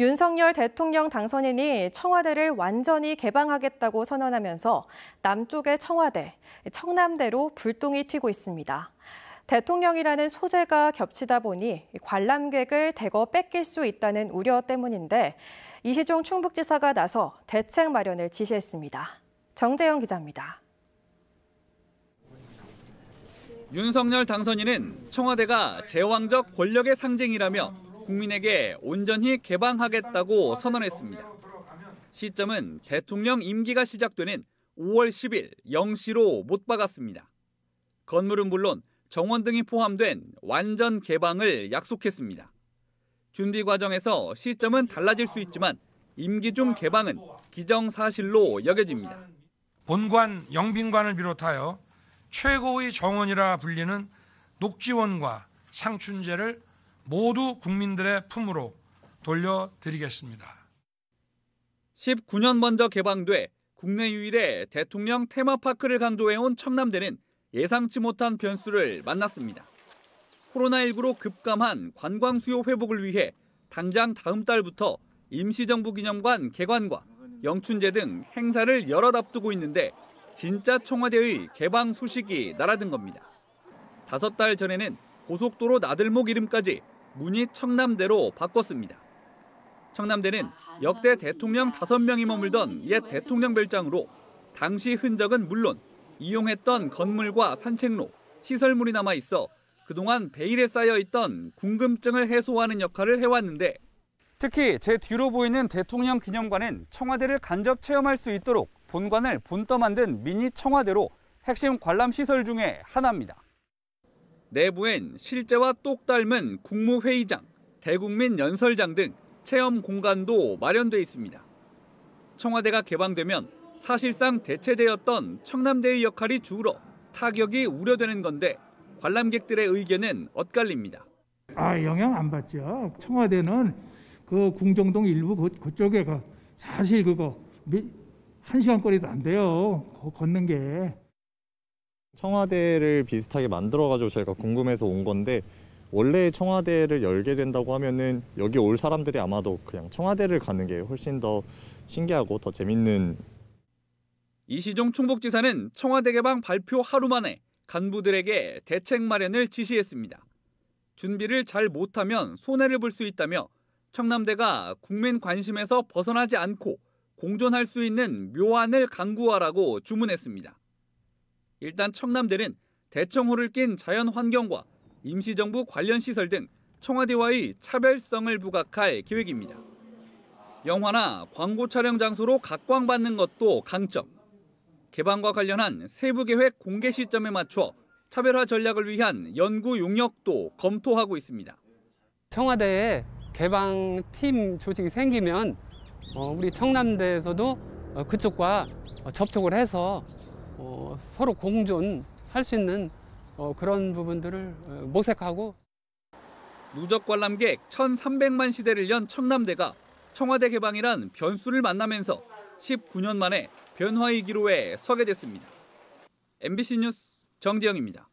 윤석열 대통령 당선인이 청와대를 완전히 개방하겠다고 선언하면서 남쪽의 청와대, 청남대로 불똥이 튀고 있습니다. 대통령이라는 소재가 겹치다 보니 관람객을 대거 뺏길 수 있다는 우려 때문인데 이시종 충북지사가 나서 대책 마련을 지시했습니다. 정재영 기자입니다. 윤석열 당선인은 청와대가 제왕적 권력의 상징이라며 국민에게 온전히 개방하겠다고 선언했습니다. 시점은 대통령 임기가 시작되는 5월 10일 0시로 못 박았습니다. 건물은 물론 정원 등이 포함된 완전 개방을 약속했습니다. 준비 과정에서 시점은 달라질 수 있지만 임기 중 개방은 기정사실로 여겨집니다. 본관 영빈관을 비롯하여 최고의 정원이라 불리는 녹지원과 상춘제를 모두 국민들의 품으로 돌려드리겠습니다. 19년 먼저 개방돼 국내 유일의 대통령 테마파크를 강조해온 청남대는 예상치 못한 변수를 만났습니다. 코로나19로 급감한 관광 수요 회복을 위해 당장 다음 달부터 임시정부 기념관 개관과 영춘제 등 행사를 여러 앞두고 있는데 진짜 청와대의 개방 소식이 날아든 겁니다. 다섯 달 전에는 고속도로 나들목 이름까지 문희 청남대로 바꿨습니다. 청남대는 역대 대통령 5명이 머물던 옛 대통령 별장으로 당시 흔적은 물론 이용했던 건물과 산책로, 시설물이 남아 있어 그동안 베일에 쌓여 있던 궁금증을 해소하는 역할을 해왔는데 특히 제 뒤로 보이는 대통령 기념관은 청와대를 간접 체험할 수 있도록 본관을 본떠 만든 미니 청와대로 핵심 관람 시설 중에 하나입니다. 내부엔 실제와 똑 닮은 국무회의장, 대국민 연설장 등 체험 공간도 마련돼 있습니다. 청와대가 개방되면 사실상 대체제였던 청남대의 역할이 줄어 타격이 우려되는 건데 관람객들의 의견은 엇갈립니다. 아 영향 안 받죠. 청와대는 그 궁정동 일부 그, 그쪽에 그 사실 그거 한 시간 거리도 안 돼요. 걷는 게. 청와대를 비슷하게 만들어가지고 제가 궁금해서 온 건데 원래 청와대를 열게 된다고 하면은 여기 올 사람들이 아마도 그냥 청와대를 가는 게 훨씬 더 신기하고 더 재밌는 이시종 충북지사는 청와대 개방 발표 하루 만에 간부들에게 대책 마련을 지시했습니다. 준비를 잘 못하면 손해를 볼 수 있다며 청남대가 국민 관심에서 벗어나지 않고 공존할 수 있는 묘안을 강구하라고 주문했습니다. 일단 청남대는 대청호를 낀 자연환경과 임시정부 관련 시설 등 청와대와의 차별성을 부각할 계획입니다. 영화나 광고 촬영 장소로 각광받는 것도 강점. 개방과 관련한 세부 계획 공개 시점에 맞춰 차별화 전략을 위한 연구 용역도 검토하고 있습니다. 청와대에 개방팀 조직이 생기면 어, 우리 청남대에서도 어, 그쪽과 접촉을 해서 어, 서로 공존할 수 있는 어, 그런 부분들을 어, 모색하고 누적 관람객 1,300만 시대를 연청남대가 청와대 개방이란 변수를 만나면서 19년 만에 변화의 기로에 서게 됐습니다. MBC 뉴스 정재영입니다.